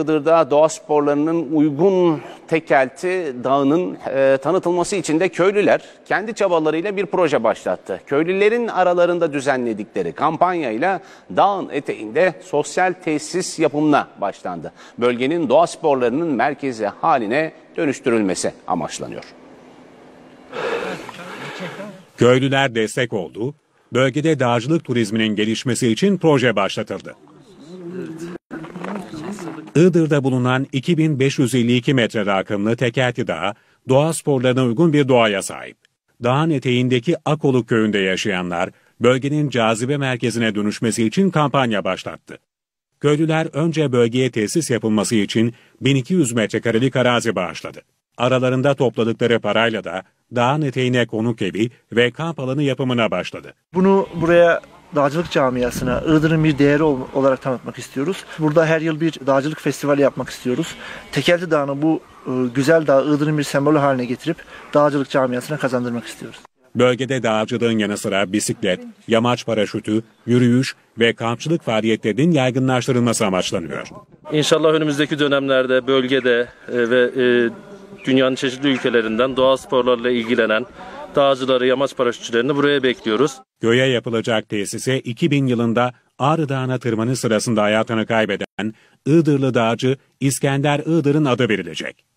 Iğdır'da doğa sporlarının uygun tekelti dağının e, tanıtılması için de köylüler kendi çabalarıyla bir proje başlattı. Köylülerin aralarında düzenledikleri kampanyayla dağın eteğinde sosyal tesis yapımına başlandı. Bölgenin doğa sporlarının merkezi haline dönüştürülmesi amaçlanıyor. Köylüler destek oldu, bölgede dağcılık turizminin gelişmesi için proje başlatıldı. Iğdır'da bulunan 2552 metre rakımlı Tekelti Dağı, doğa sporlarına uygun bir doğaya sahip. Dağın eteğindeki Akoluk köyünde yaşayanlar, bölgenin cazibe merkezine dönüşmesi için kampanya başlattı. Köylüler önce bölgeye tesis yapılması için 1200 metrekarelik arazi bağışladı. Aralarında topladıkları parayla da dağın eteğine konuk evi ve kamp alanı yapımına başladı. Bunu buraya dağcılık camiasına Iğdır'ın bir değeri olarak tanıtmak istiyoruz. Burada her yıl bir dağcılık festivali yapmak istiyoruz. Tekeldi Dağı'nı bu ıı, güzel dağ, Iğdır'ın bir sembolü haline getirip dağcılık camiasına kazandırmak istiyoruz. Bölgede dağcılığın yanı sıra bisiklet, yamaç paraşütü, yürüyüş ve kampçılık faaliyetlerinin yaygınlaştırılması amaçlanıyor. İnşallah önümüzdeki dönemlerde bölgede e, ve e, dünyanın çeşitli ülkelerinden doğa sporlarıyla ilgilenen dağcıları, yamaç paraşütçülerini buraya bekliyoruz. Göğe yapılacak tesise 2000 yılında Ağrı Dağı'na tırmanış sırasında hayatını kaybeden Iğdırlı dağcı İskender Iğdır'ın adı verilecek.